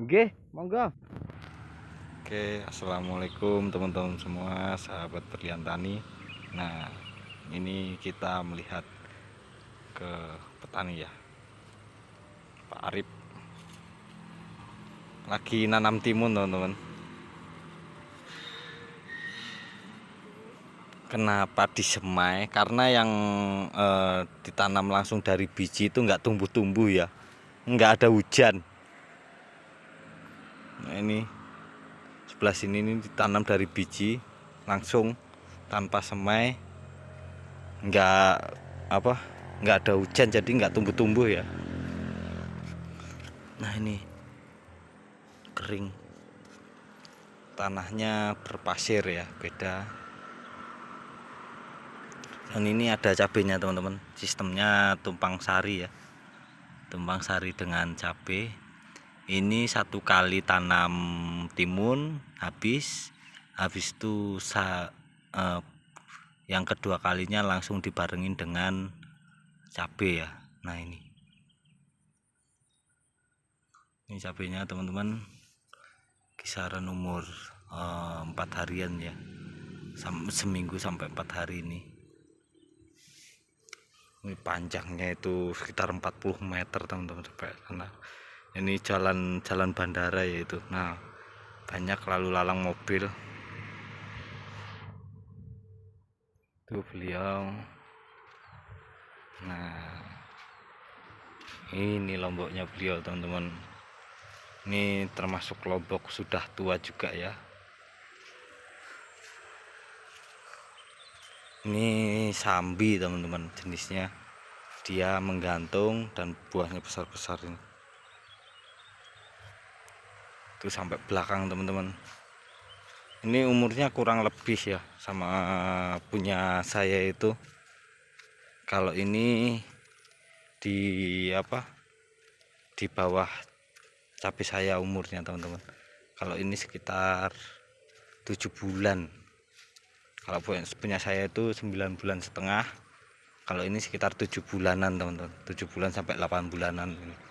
Oke, monggo. Oke, assalamualaikum teman-teman semua, sahabat Perlian tani. Nah, ini kita melihat ke petani ya, Pak Arif. Lagi nanam timun teman-teman. Kenapa disemai? Karena yang eh, ditanam langsung dari biji itu nggak tumbuh-tumbuh ya, nggak ada hujan nah ini sebelah sini ini ditanam dari biji langsung tanpa semai Enggak apa Enggak ada hujan jadi enggak tumbuh-tumbuh ya nah ini kering tanahnya berpasir ya beda dan ini ada cabenya teman-teman sistemnya tumpang sari ya tumpang sari dengan cabai ini satu kali tanam timun habis habis itu sa, eh, yang kedua kalinya langsung dibarengin dengan cabe ya nah ini ini cabenya teman-teman kisaran umur eh, empat eh, harian ya Sam, seminggu sampai empat hari ini ini panjangnya itu sekitar 40 meter teman-teman sampai sana ini jalan jalan bandara yaitu nah banyak lalu lalang mobil Itu beliau nah ini lomboknya beliau teman-teman ini termasuk lombok sudah tua juga ya ini sambi teman-teman jenisnya dia menggantung dan buahnya besar-besar ini itu sampai belakang teman-teman ini umurnya kurang lebih ya sama eh, punya saya itu kalau ini di apa di bawah cabai saya umurnya teman-teman kalau ini sekitar tujuh bulan kalau punya saya itu 9 bulan setengah kalau ini sekitar tujuh bulanan teman-teman tujuh bulan sampai 8 bulanan ini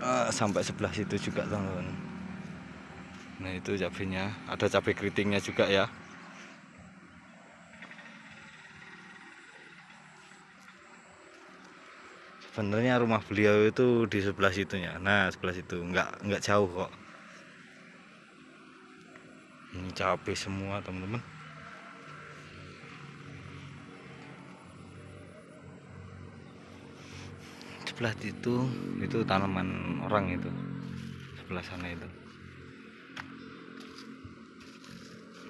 ah, sampai sebelah situ juga teman-teman nah itu cabenya ada cabai keritingnya juga ya sebenarnya rumah beliau itu di sebelah situnya nah sebelah situ nggak nggak jauh kok ini cabai semua teman-teman sebelah itu itu tanaman orang itu sebelah sana itu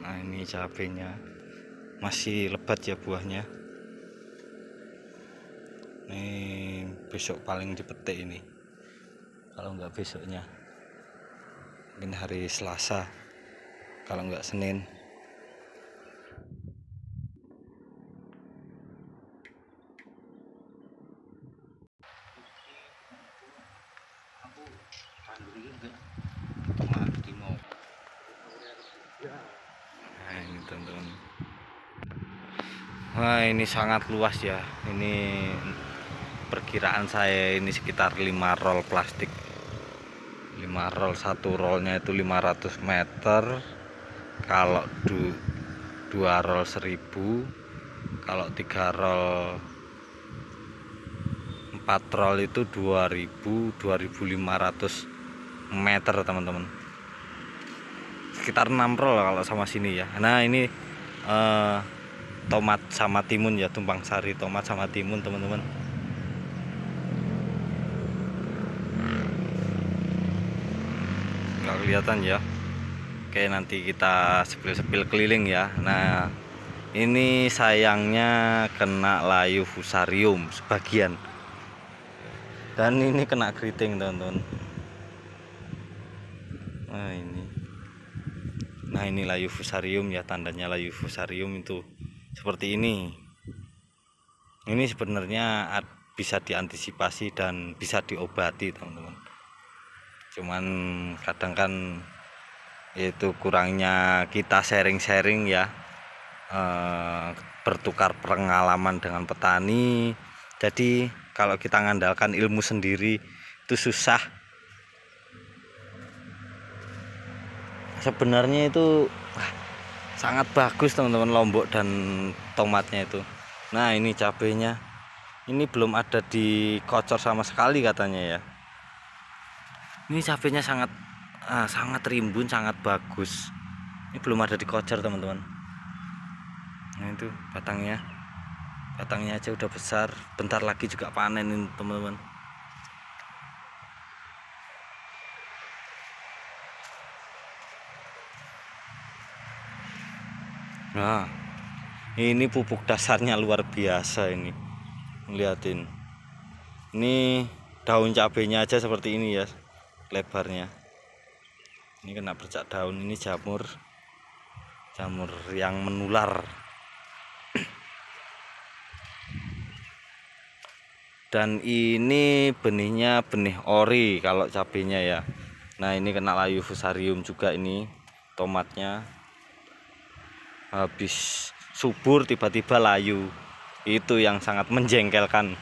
nah ini cabenya masih lebat ya buahnya ini besok paling dipetik ini kalau nggak besoknya mungkin hari Selasa kalau nggak Senin Nah ini sangat luas ya ini perkiraan saya ini sekitar 5 roll plastik 5 roll satu rollnya itu 500 meter kalau du, 2 roll 1000 kalau 3 roll 4 roll itu 2000 2500 meter teman-teman sekitar 6 roll kalau sama sini ya nah ini uh, tomat sama timun ya tumpang sari tomat sama timun teman-teman nggak kelihatan ya Oke nanti kita sepil-sepil keliling ya Nah ini sayangnya kena layu fusarium sebagian Dan ini kena keriting teman-teman Nah ini nah ini layu fusarium ya tandanya layu fusarium itu seperti ini ini sebenarnya bisa diantisipasi dan bisa diobati teman-teman cuman kadang kan itu kurangnya kita sharing-sharing ya e, bertukar pengalaman dengan petani jadi kalau kita ngandalkan ilmu sendiri itu susah sebenarnya itu wah, sangat bagus teman-teman lombok dan tomatnya itu nah ini cabenya ini belum ada dikocor sama sekali katanya ya ini cabenya sangat ah, sangat rimbun sangat bagus ini belum ada dikocor teman-teman nah itu batangnya batangnya aja udah besar bentar lagi juga panen ini teman-teman nah ini pupuk dasarnya luar biasa ini Lihatin, ini daun cabenya aja seperti ini ya lebarnya ini kena bercak daun ini jamur jamur yang menular dan ini benihnya benih ori kalau cabenya ya nah ini kena layu fusarium juga ini tomatnya habis subur tiba-tiba layu itu yang sangat menjengkelkan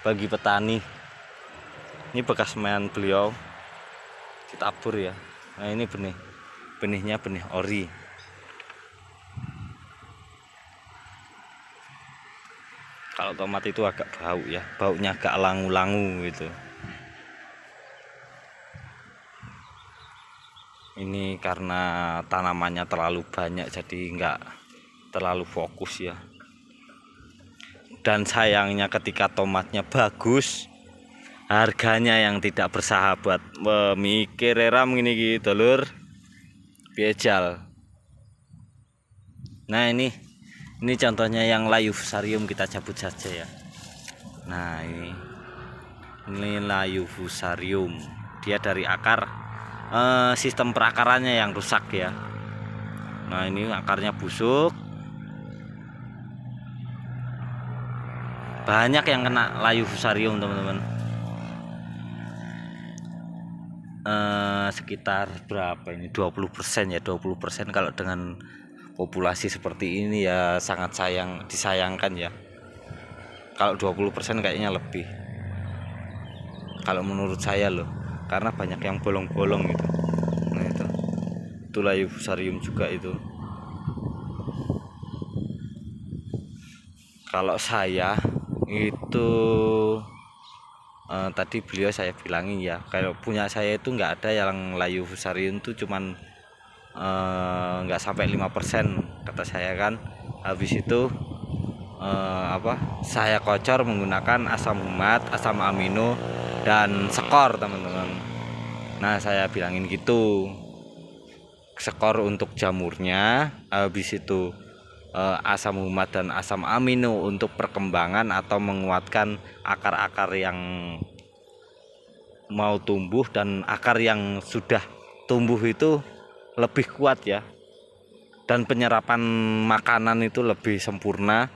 bagi petani ini bekas main beliau ditabur ya nah ini benih benihnya benih ori kalau tomat itu agak bau ya baunya agak langu-langu gitu ini karena tanamannya terlalu banyak jadi enggak terlalu fokus ya dan sayangnya ketika tomatnya bagus harganya yang tidak bersahabat memikir ram ini gitu lur biejal nah ini ini contohnya yang layu fusarium kita cabut saja ya nah ini ini layu fusarium dia dari akar Eh, sistem perakarannya yang rusak ya nah ini akarnya busuk banyak yang kena layu fusarium teman-teman eh, sekitar berapa ini 20% ya 20% kalau dengan populasi seperti ini ya sangat sayang disayangkan ya kalau 20% kayaknya lebih kalau menurut saya loh karena banyak yang bolong-bolong gitu nah itu itu fusarium juga itu kalau saya itu eh, tadi beliau saya bilangin ya kalau punya saya itu nggak ada yang layu fusarium tuh, cuman eh, nggak sampai 5% kata saya kan habis itu eh, apa saya kocor menggunakan asam umat asam amino dan skor teman-teman nah saya bilangin gitu skor untuk jamurnya habis itu eh, asam umat dan asam amino untuk perkembangan atau menguatkan akar-akar yang mau tumbuh dan akar yang sudah tumbuh itu lebih kuat ya dan penyerapan makanan itu lebih sempurna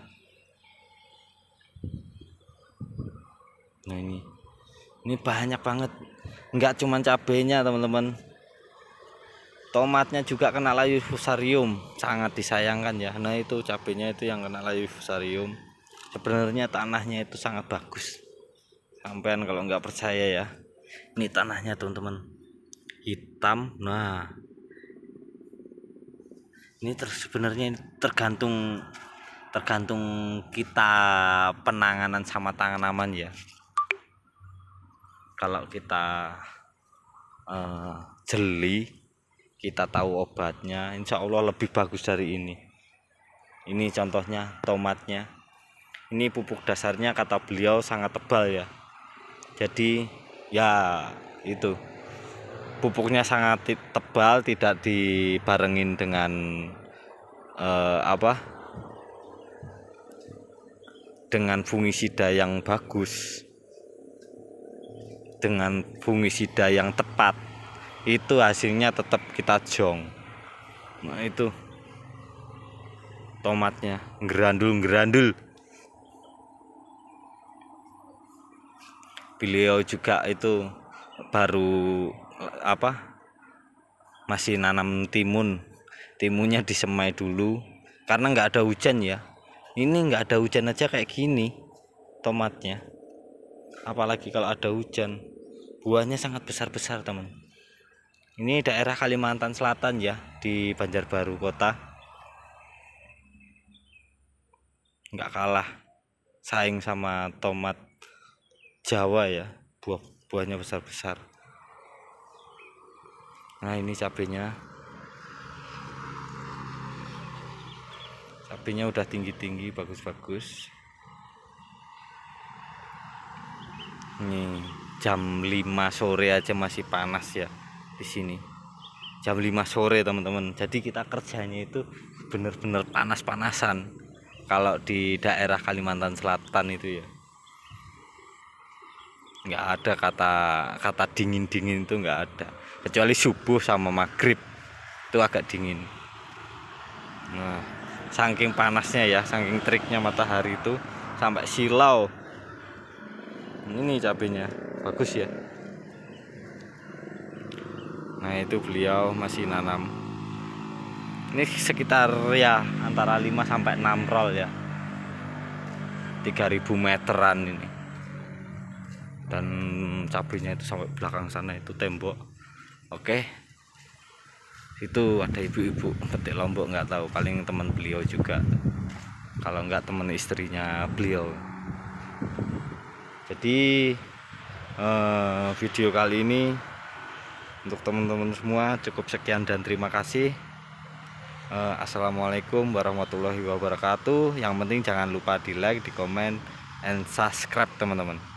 nah ini ini banyak banget enggak cuman cabenya teman-teman tomatnya juga kena layu fusarium sangat disayangkan ya nah itu cabenya itu yang kena layu fusarium sebenarnya tanahnya itu sangat bagus sampean kalau nggak percaya ya ini tanahnya teman-teman hitam nah ini sebenarnya tergantung tergantung kita penanganan sama tanaman ya kalau kita uh, jeli kita tahu obatnya insya Allah lebih bagus dari ini ini contohnya tomatnya ini pupuk dasarnya kata beliau sangat tebal ya jadi ya itu pupuknya sangat tebal tidak dibarengin dengan uh, apa dengan fungisida yang bagus dengan fungisida yang tepat itu hasilnya tetap kita jong nah itu tomatnya gerandul gerandul beliau juga itu baru apa masih nanam timun timunnya disemai dulu karena nggak ada hujan ya ini nggak ada hujan aja kayak gini tomatnya apalagi kalau ada hujan buahnya sangat besar-besar teman ini daerah Kalimantan Selatan ya di Banjarbaru kota nggak kalah saing sama tomat Jawa ya buah buahnya besar-besar nah ini cabenya cabenya udah tinggi-tinggi bagus-bagus nih jam 5 sore aja masih panas ya di sini jam 5 sore teman-teman jadi kita kerjanya itu benar-benar panas-panasan kalau di daerah Kalimantan Selatan itu ya nggak ada kata kata dingin dingin itu nggak ada kecuali subuh sama maghrib itu agak dingin nah saking panasnya ya saking teriknya matahari itu sampai silau ini cabenya bagus ya nah itu beliau masih nanam ini sekitar ya antara 5 sampai 6 roll ya 3000 meteran ini dan cabenya itu sampai belakang sana itu tembok oke itu ada ibu-ibu petik lombok nggak tahu paling teman beliau juga kalau nggak teman istrinya beliau jadi eh, video kali ini untuk teman-teman semua cukup sekian dan terima kasih eh, Assalamualaikum warahmatullahi wabarakatuh yang penting jangan lupa di like di komen and subscribe teman-teman